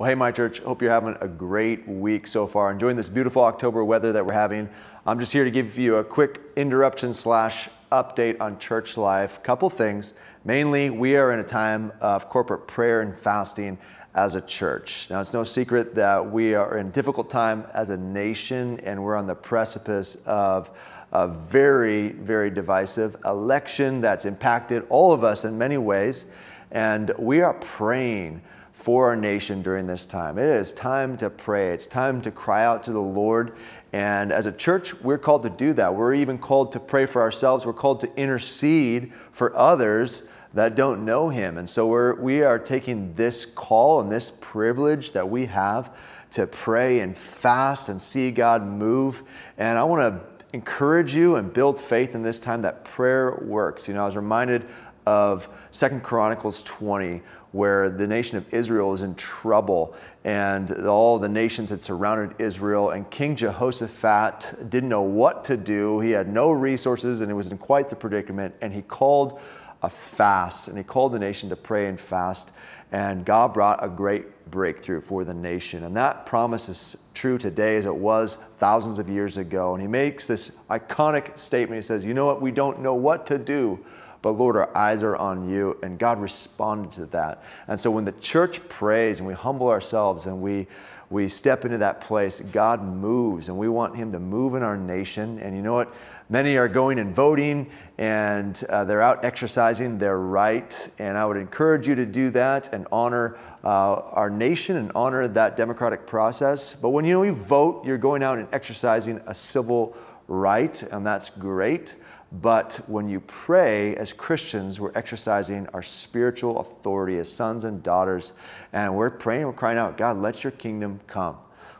Well, hey, my church, hope you're having a great week so far, enjoying this beautiful October weather that we're having. I'm just here to give you a quick interruption slash update on church life. Couple things. Mainly, we are in a time of corporate prayer and fasting as a church. Now, it's no secret that we are in a difficult time as a nation, and we're on the precipice of a very, very divisive election that's impacted all of us in many ways. And we are praying for our nation during this time. It is time to pray, it's time to cry out to the Lord. And as a church, we're called to do that. We're even called to pray for ourselves, we're called to intercede for others that don't know Him. And so we're, we are taking this call and this privilege that we have to pray and fast and see God move. And I want to encourage you and build faith in this time that prayer works. You know, I was reminded of Second Chronicles 20, where the nation of Israel is in trouble and all the nations had surrounded Israel and King Jehoshaphat didn't know what to do. He had no resources and he was in quite the predicament and he called a fast and he called the nation to pray and fast and God brought a great breakthrough for the nation. And that promise is true today as it was thousands of years ago. And he makes this iconic statement. He says, you know what? We don't know what to do, but Lord, our eyes are on you. And God responded to that. And so when the church prays and we humble ourselves and we we step into that place, God moves, and we want Him to move in our nation. And you know what? Many are going and voting, and uh, they're out exercising their right. And I would encourage you to do that and honor uh, our nation and honor that democratic process. But when you, know, you vote, you're going out and exercising a civil right, and that's great. But when you pray as Christians, we're exercising our spiritual authority as sons and daughters, and we're praying, we're crying out, God, let your kingdom come,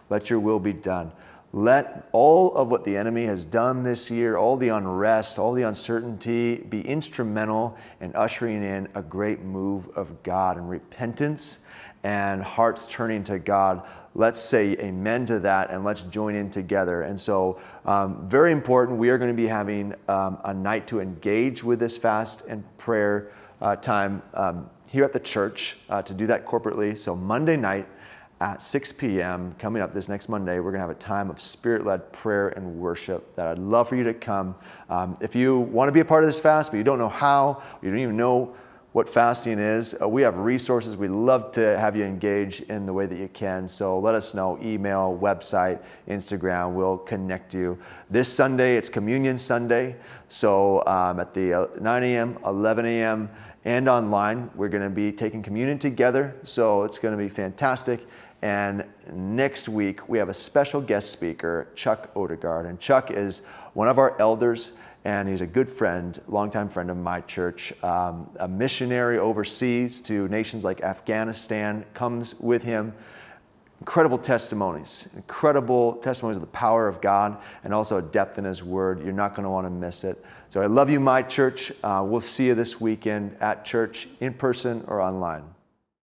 let your will be done. Let all of what the enemy has done this year, all the unrest, all the uncertainty, be instrumental in ushering in a great move of God and repentance and hearts turning to God, let's say amen to that and let's join in together. And so, um, very important, we are going to be having um, a night to engage with this fast and prayer uh, time um, here at the church uh, to do that corporately. So, Monday night at 6 p.m., coming up this next Monday, we're going to have a time of spirit led prayer and worship that I'd love for you to come. Um, if you want to be a part of this fast, but you don't know how, you don't even know what fasting is. Uh, we have resources. We'd love to have you engage in the way that you can. So let us know email, website, Instagram. We'll connect you. This Sunday, it's Communion Sunday. So um, at the uh, 9 a.m., 11 a.m., and online, we're going to be taking communion together. So it's going to be fantastic. And next week, we have a special guest speaker, Chuck Odegaard. And Chuck is one of our elders, and he's a good friend, longtime friend of my church, um, a missionary overseas to nations like Afghanistan, comes with him. Incredible testimonies, incredible testimonies of the power of God and also a depth in His Word. You're not going to want to miss it. So I love you, my church. Uh, we'll see you this weekend at church, in person or online.